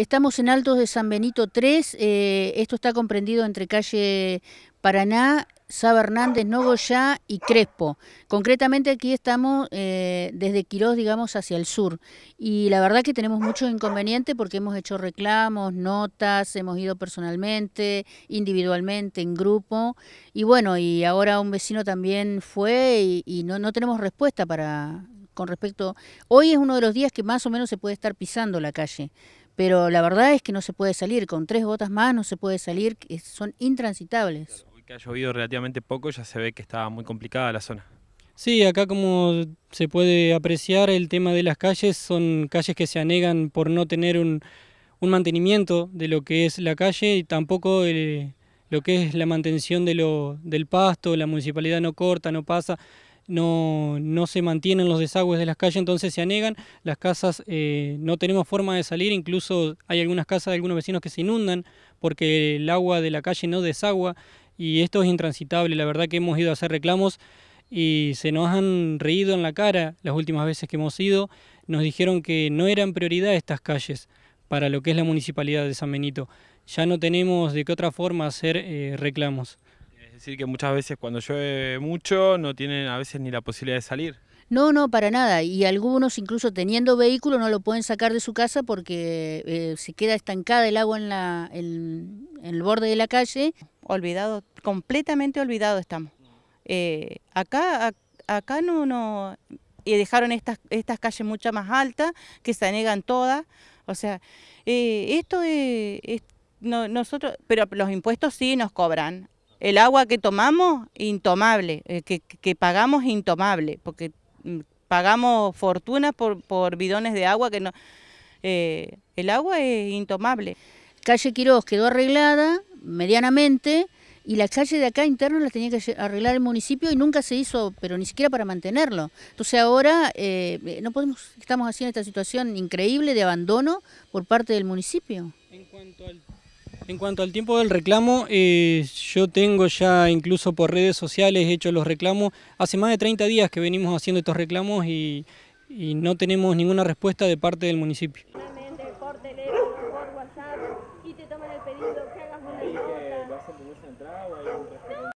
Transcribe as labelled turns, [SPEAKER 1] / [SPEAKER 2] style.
[SPEAKER 1] Estamos en Altos de San Benito 3, eh, esto está comprendido entre calle Paraná, Saba Hernández, Nogoyá y Crespo. Concretamente aquí estamos eh, desde Quirós, digamos, hacia el sur. Y la verdad que tenemos muchos inconvenientes porque hemos hecho reclamos, notas, hemos ido personalmente, individualmente, en grupo. Y bueno, y ahora un vecino también fue y, no, no tenemos respuesta para con respecto... Hoy es uno de los días que más o menos se puede estar pisando la calle pero la verdad es que no se puede salir, con tres botas más no se puede salir, son intransitables.
[SPEAKER 2] Hoy que ha llovido relativamente poco ya se ve que está muy complicada la zona. Sí, acá como se
[SPEAKER 3] puede apreciar el tema de las calles, son calles que se anegan por no tener un, mantenimiento de lo que es la calle y tampoco eh, lo que es la mantención de lo, del pasto, la municipalidad no corta, no pasa no, no se mantienen los desagües de las calles, entonces se anegan, las casas eh, no tenemos forma de salir, incluso hay algunas casas de algunos vecinos que se inundan porque el agua de la calle no desagua y esto es intransitable, la verdad que hemos ido a hacer reclamos y se nos han reído en la cara las últimas veces que hemos ido, nos dijeron que no eran prioridad estas calles para lo que es la municipalidad de San Benito. Ya no tenemos de qué otra forma hacer eh, reclamos
[SPEAKER 2] decir, que muchas veces cuando llueve mucho no tienen a veces ni la posibilidad de salir.
[SPEAKER 3] No, no,
[SPEAKER 1] para nada. Y algunos, incluso teniendo vehículo, no lo pueden sacar de su casa porque eh, se
[SPEAKER 4] queda estancada el agua en, la, en, el borde de la calle. Olvidado, completamente olvidado estamos. Eh, acá, acá no, no, y dejaron estas, estas calles muchas más altas, que se anegan todas. O sea, eh, esto es, es no, nosotros, pero los impuestos sí nos cobran el agua que tomamos, intomable, eh, que, pagamos intomable, porque mm, pagamos fortunas por, bidones de agua que no... Eh, el agua es intomable.
[SPEAKER 1] Calle Quiroz quedó arreglada medianamente y la calle de acá interna la tenía que arreglar el municipio y nunca se hizo, pero ni siquiera para mantenerlo. Entonces ahora eh, no podemos, estamos haciendo esta situación increíble de abandono por parte del municipio.
[SPEAKER 3] En cuanto al tiempo del reclamo, eh, yo tengo ya incluso por redes sociales hecho los reclamos. Hace más de 30 días que venimos haciendo estos reclamos y, no tenemos ninguna respuesta de parte del municipio.